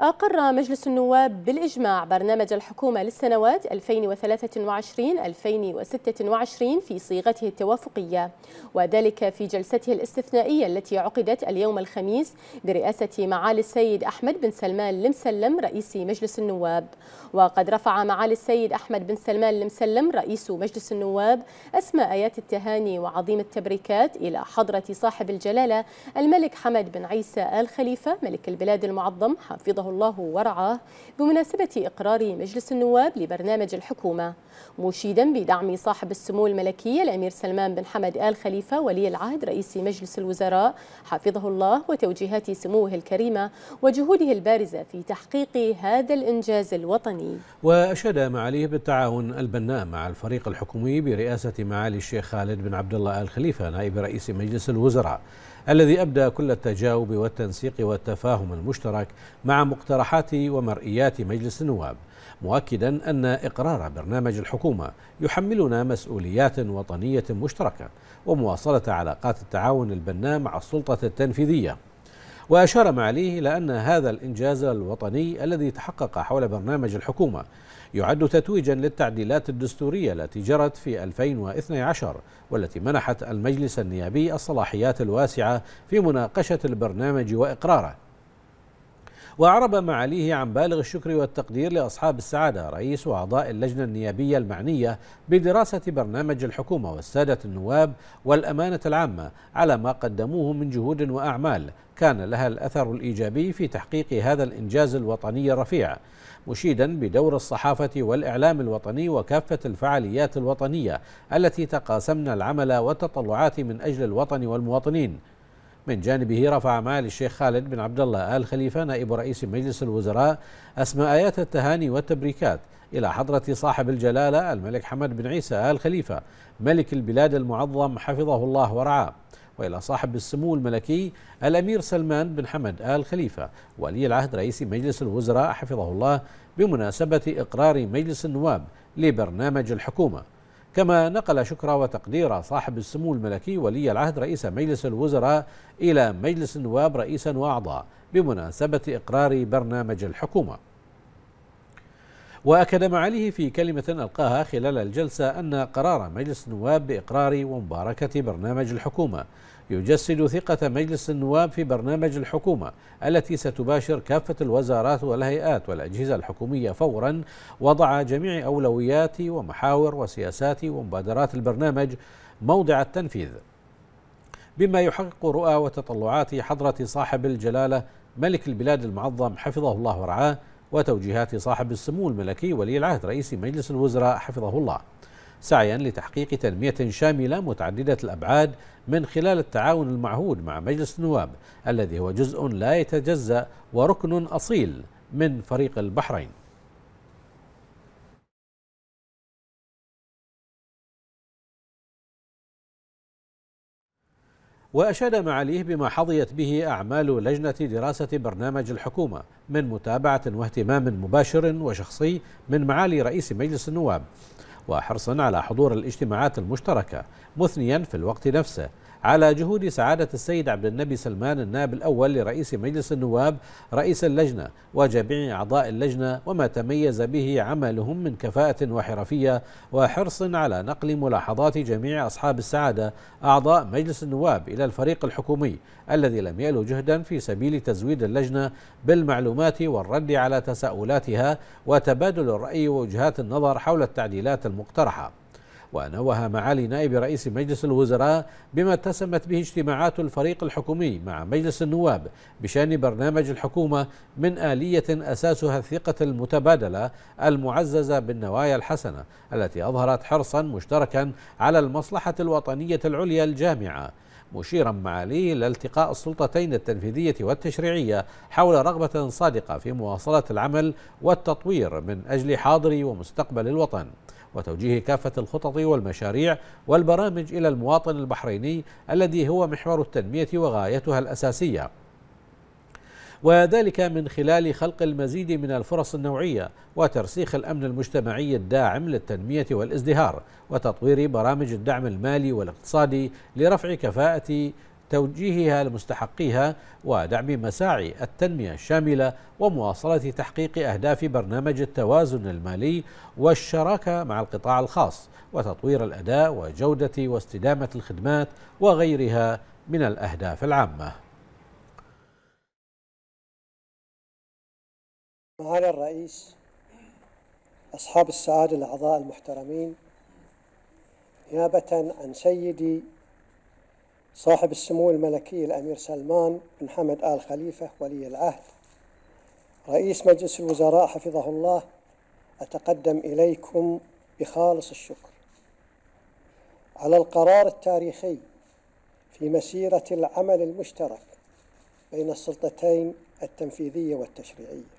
أقر مجلس النواب بالإجماع برنامج الحكومة للسنوات 2023-2026 في صيغته التوافقية وذلك في جلسته الاستثنائية التي عقدت اليوم الخميس برئاسة معالي السيد أحمد بن سلمان المسلم رئيس مجلس النواب وقد رفع معالي السيد أحمد بن سلمان المسلم رئيس مجلس النواب أسماء آيات التهاني وعظيم التبريكات إلى حضرة صاحب الجلالة الملك حمد بن عيسى آل خليفة ملك البلاد المعظم حافظه حفظه الله ورعاه بمناسبة إقرار مجلس النواب لبرنامج الحكومة مشيدا بدعم صاحب السمو الملكي الأمير سلمان بن حمد آل خليفة ولي العهد رئيس مجلس الوزراء حفظه الله وتوجيهات سموه الكريمة وجهوده البارزة في تحقيق هذا الإنجاز الوطني وأشاد معاليه بالتعاون البناء مع الفريق الحكومي برئاسة معالي الشيخ خالد بن عبد الله آل خليفة نائب رئيس مجلس الوزراء الذي أبدى كل التجاوب والتنسيق والتفاهم المشترك مع مقترحات ومرئيات مجلس النواب مؤكدا أن إقرار برنامج الحكومة يحملنا مسؤوليات وطنية مشتركة ومواصلة علاقات التعاون البناء مع السلطة التنفيذية وأشار معاليه إلى أن هذا الإنجاز الوطني الذي تحقق حول برنامج الحكومة يعد تتويجا للتعديلات الدستورية التي جرت في 2012 والتي منحت المجلس النيابي الصلاحيات الواسعة في مناقشة البرنامج وإقراره وأعرب معاليه عن بالغ الشكر والتقدير لأصحاب السعادة رئيس وأعضاء اللجنة النيابية المعنية بدراسة برنامج الحكومة والسادة النواب والأمانة العامة على ما قدموه من جهود وأعمال كان لها الأثر الإيجابي في تحقيق هذا الإنجاز الوطني الرفيع مشيدا بدور الصحافة والإعلام الوطني وكافة الفعاليات الوطنية التي تقاسمنا العمل والتطلعات من أجل الوطن والمواطنين من جانبه رفع معالي الشيخ خالد بن عبد الله آل خليفة نائب رئيس مجلس الوزراء أسماء آيات التهاني والتبريكات إلى حضرة صاحب الجلالة الملك حمد بن عيسى آل خليفة ملك البلاد المعظم حفظه الله ورعاه وإلى صاحب السمو الملكي الأمير سلمان بن حمد آل خليفة ولي العهد رئيس مجلس الوزراء حفظه الله بمناسبة إقرار مجلس النواب لبرنامج الحكومة كما نقل شكر وتقدير صاحب السمو الملكي ولي العهد رئيس مجلس الوزراء إلى مجلس النواب رئيسا وأعضاء بمناسبة إقرار برنامج الحكومة وأكد معاليه في كلمة ألقاها خلال الجلسة أن قرار مجلس النواب بإقرار ومباركة برنامج الحكومة يجسد ثقة مجلس النواب في برنامج الحكومة التي ستباشر كافة الوزارات والهيئات والأجهزة الحكومية فورا وضع جميع أولويات ومحاور وسياسات ومبادرات البرنامج موضع التنفيذ بما يحقق رؤى وتطلعات حضرة صاحب الجلالة ملك البلاد المعظم حفظه الله ورعاه وتوجيهات صاحب السمو الملكي ولي العهد رئيس مجلس الوزراء حفظه الله سعيا لتحقيق تنمية شاملة متعددة الأبعاد من خلال التعاون المعهود مع مجلس النواب الذي هو جزء لا يتجزأ وركن أصيل من فريق البحرين وأشاد معاليه بما حظيت به أعمال لجنة دراسة برنامج الحكومة من متابعة واهتمام مباشر وشخصي من معالي رئيس مجلس النواب وحرصا على حضور الاجتماعات المشتركة مثنيا في الوقت نفسه على جهود سعادة السيد عبد النبي سلمان النائب الأول لرئيس مجلس النواب رئيس اللجنة وجميع أعضاء اللجنة وما تميز به عملهم من كفاءة وحرفية وحرص على نقل ملاحظات جميع أصحاب السعادة أعضاء مجلس النواب إلى الفريق الحكومي الذي لم يألو جهدا في سبيل تزويد اللجنة بالمعلومات والرد على تساؤلاتها وتبادل الرأي ووجهات النظر حول التعديلات المقترحة ونوه معالي نائب رئيس مجلس الوزراء بما اتسمت به اجتماعات الفريق الحكومي مع مجلس النواب بشان برنامج الحكومة من آلية أساسها الثقة المتبادلة المعززة بالنوايا الحسنة التي أظهرت حرصا مشتركا على المصلحة الوطنية العليا الجامعة مشيرا معاليه لالتقاء السلطتين التنفيذيه والتشريعيه حول رغبه صادقه في مواصله العمل والتطوير من اجل حاضر ومستقبل الوطن وتوجيه كافة الخطط والمشاريع والبرامج إلى المواطن البحريني الذي هو محور التنمية وغايتها الأساسية وذلك من خلال خلق المزيد من الفرص النوعية وترسيخ الأمن المجتمعي الداعم للتنمية والازدهار وتطوير برامج الدعم المالي والاقتصادي لرفع كفاءة توجيهها لمستحقيها ودعم مساعي التنمية الشاملة ومواصلة تحقيق أهداف برنامج التوازن المالي والشراكة مع القطاع الخاص وتطوير الأداء وجودة واستدامة الخدمات وغيرها من الأهداف العامة معالي الرئيس أصحاب السعادة الأعضاء المحترمين نيابة عن سيدي صاحب السمو الملكي الأمير سلمان بن حمد آل خليفة ولي العهد رئيس مجلس الوزراء حفظه الله أتقدم إليكم بخالص الشكر على القرار التاريخي في مسيرة العمل المشترك بين السلطتين التنفيذية والتشريعية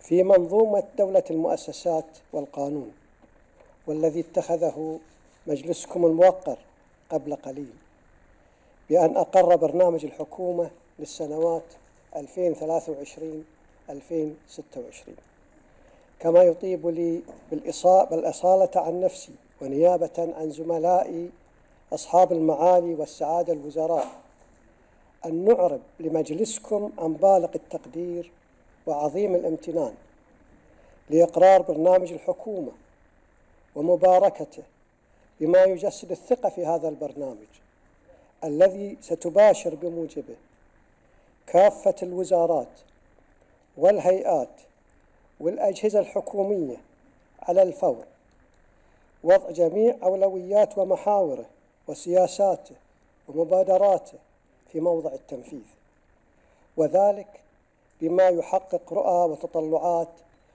في منظومة دولة المؤسسات والقانون والذي اتخذه مجلسكم الموقر قبل قليل بأن أقر برنامج الحكومة للسنوات 2023 2026 كما يطيب لي بالأصالة عن نفسي ونيابة عن زملائي أصحاب المعالي والسعادة الوزراء أن نعرب لمجلسكم عن بالغ التقدير وعظيم الامتنان لإقرار برنامج الحكومة ومباركته بما يجسد الثقة في هذا البرنامج الذي ستباشر بموجبه كافة الوزارات والهيئات والأجهزة الحكومية على الفور وضع جميع أولويات ومحاوره وسياساته ومبادراته في موضع التنفيذ وذلك بما يحقق رؤى وتطلعات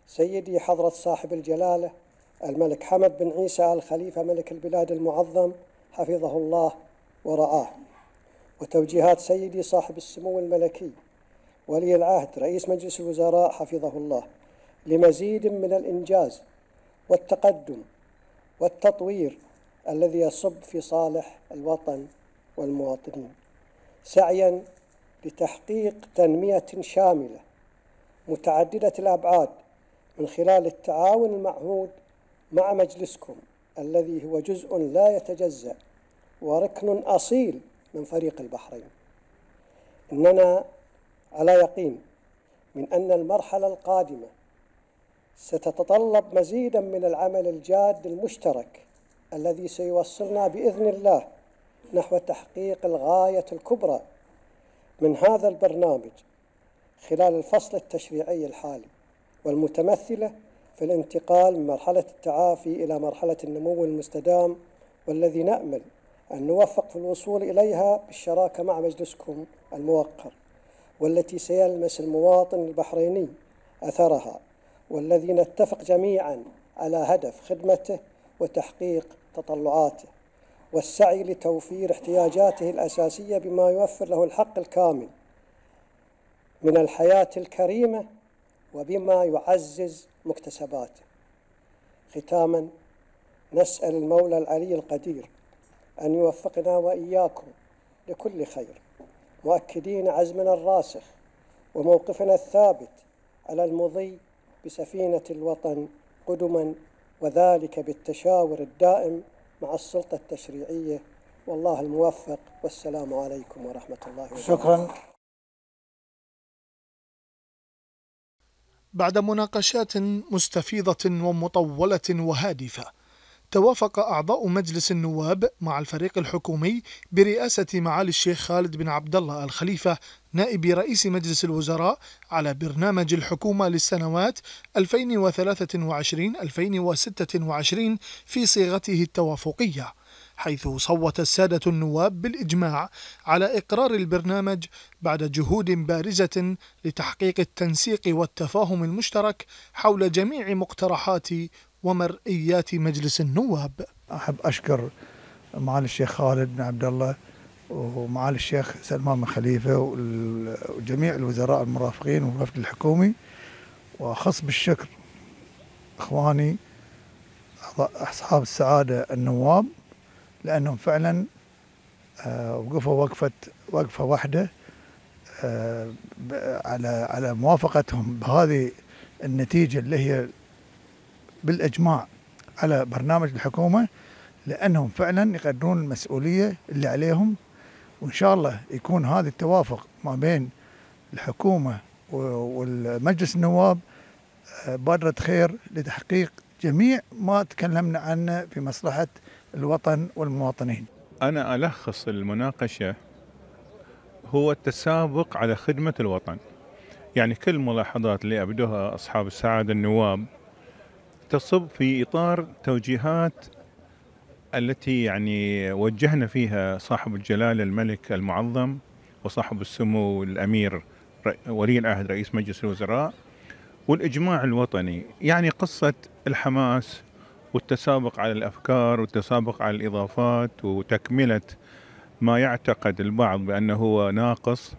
سيدي حضرة صاحب الجلالة الملك حمد بن عيسى الخليفة ملك البلاد المعظم حفظه الله ورعاه وتوجيهات سيدي صاحب السمو الملكي ولي العهد رئيس مجلس الوزراء حفظه الله لمزيد من الإنجاز والتقدم والتطوير الذي يصب في صالح الوطن والمواطنين سعيا لتحقيق تنمية شاملة متعددة الأبعاد من خلال التعاون المعهود مع مجلسكم الذي هو جزء لا يتجزأ وركن أصيل من فريق البحرين إننا على يقين من أن المرحلة القادمة ستتطلب مزيدا من العمل الجاد المشترك الذي سيوصلنا بإذن الله نحو تحقيق الغاية الكبرى من هذا البرنامج خلال الفصل التشريعي الحالي والمتمثلة في الانتقال من مرحلة التعافي إلى مرحلة النمو المستدام والذي نأمل أن نوفق في الوصول إليها بالشراكة مع مجلسكم الموقر والتي سيلمس المواطن البحريني أثرها والذي نتفق جميعا على هدف خدمته وتحقيق تطلعاته والسعي لتوفير احتياجاته الأساسية بما يوفر له الحق الكامل من الحياة الكريمة وبما يعزز مكتسباته ختاما نسأل المولى العلي القدير أن يوفقنا وإياكم لكل خير مؤكدين عزمنا الراسخ وموقفنا الثابت على المضي بسفينة الوطن قدما وذلك بالتشاور الدائم مع السلطة التشريعية والله الموفق والسلام عليكم ورحمة الله وبركاته شكرا بعد مناقشات مستفيضة ومطولة وهادفة توافق أعضاء مجلس النواب مع الفريق الحكومي برئاسة معالي الشيخ خالد بن عبد الله الخليفة نائب رئيس مجلس الوزراء على برنامج الحكومة للسنوات 2023-2026 في صيغته التوافقية حيث صوت السادة النواب بالإجماع على إقرار البرنامج بعد جهود بارزة لتحقيق التنسيق والتفاهم المشترك حول جميع مقترحات ومرئيات مجلس النواب أحب أشكر معالي الشيخ خالد بن عبد الله ومعالي الشيخ سلمان بن خليفة وجميع الوزراء المرافقين والوفد الحكومي وأخص بالشكر إخواني أصحاب السعادة النواب لأنهم فعلا آه، وقفوا وقفة وقفة واحدة آه، على على موافقتهم بهذه النتيجة اللي هي بالاجماع على برنامج الحكومه لانهم فعلا يقدرون المسؤوليه اللي عليهم وان شاء الله يكون هذا التوافق ما بين الحكومه والمجلس النواب آه، بادره خير لتحقيق جميع ما تكلمنا عنه في مصلحه الوطن والمواطنين. انا الخص المناقشه هو التسابق على خدمه الوطن. يعني كل ملاحظات اللي ابدوها اصحاب السعاده النواب تصب في إطار توجيهات التي يعني وجهنا فيها صاحب الجلالة الملك المعظم وصاحب السمو الأمير ولي العهد رئيس مجلس الوزراء والإجماع الوطني يعني قصة الحماس والتسابق على الأفكار والتسابق على الإضافات وتكملة ما يعتقد البعض بأنه هو ناقص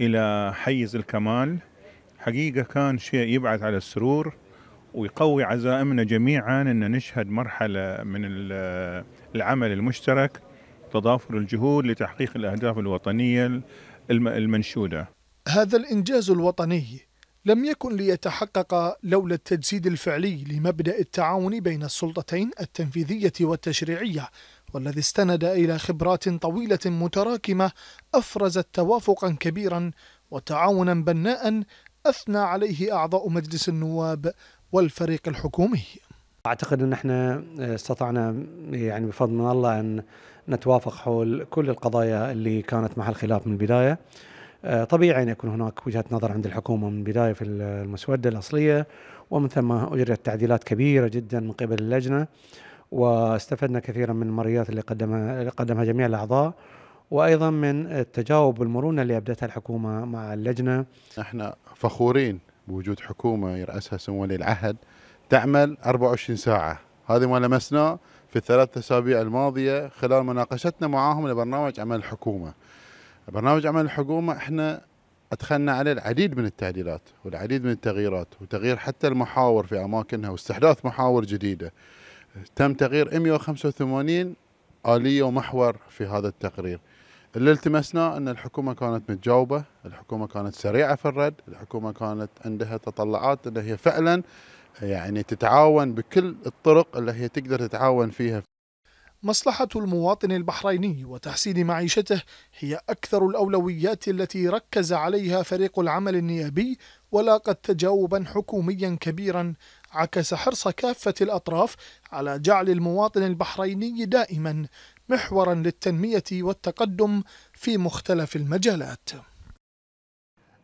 إلى حيز الكمال حقيقة كان شيء يبعث على السرور ويقوي عزائمنا جميعا ان نشهد مرحله من العمل المشترك تضافر الجهود لتحقيق الاهداف الوطنيه المنشوده. هذا الانجاز الوطني لم يكن ليتحقق لولا التجسيد الفعلي لمبدا التعاون بين السلطتين التنفيذيه والتشريعيه والذي استند الى خبرات طويله متراكمه افرزت توافقا كبيرا وتعاونا بناء اثنى عليه اعضاء مجلس النواب والفريق الحكومي اعتقد ان احنا آه، استطعنا يعني بفضل من الله ان نتوافق حول كل القضايا اللي كانت محل خلاف من البدايه. آه، طبيعي ان يكون هناك وجهه نظر عند الحكومه من البدايه في المسوده الاصليه ومن ثم اجريت تعديلات كبيره جدا من قبل اللجنه واستفدنا كثيرا من المريات اللي قدمها اللي قدمها جميع الاعضاء وايضا من التجاوب والمرونه اللي ابدتها الحكومه مع اللجنه. احنا فخورين بوجود حكومه يراسها سمو ولي العهد تعمل 24 ساعه هذه ما لمسناه في الثلاث اسابيع الماضيه خلال مناقشتنا معاهم لبرنامج عمل الحكومه برنامج عمل الحكومه احنا ادخلنا عليه العديد من التعديلات والعديد من التغييرات وتغيير حتى المحاور في اماكنها واستحداث محاور جديده تم تغيير 185 اليه ومحور في هذا التقرير اللي التمسناه ان الحكومه كانت متجاوبه، الحكومه كانت سريعه في الرد، الحكومه كانت عندها تطلعات ان هي فعلا يعني تتعاون بكل الطرق اللي هي تقدر تتعاون فيها. مصلحة المواطن البحريني وتحسين معيشته هي أكثر الأولويات التي ركز عليها فريق العمل النيابي ولاقت تجاوبا حكوميا كبيرا عكس حرص كافة الأطراف على جعل المواطن البحريني دائما محورا للتنمية والتقدم في مختلف المجالات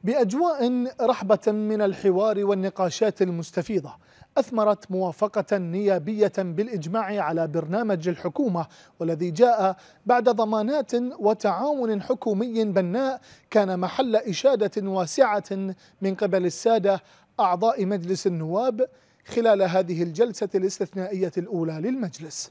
بأجواء رحبة من الحوار والنقاشات المستفيضة أثمرت موافقة نيابية بالإجماع على برنامج الحكومة والذي جاء بعد ضمانات وتعاون حكومي بناء كان محل إشادة واسعة من قبل السادة أعضاء مجلس النواب خلال هذه الجلسة الاستثنائية الأولى للمجلس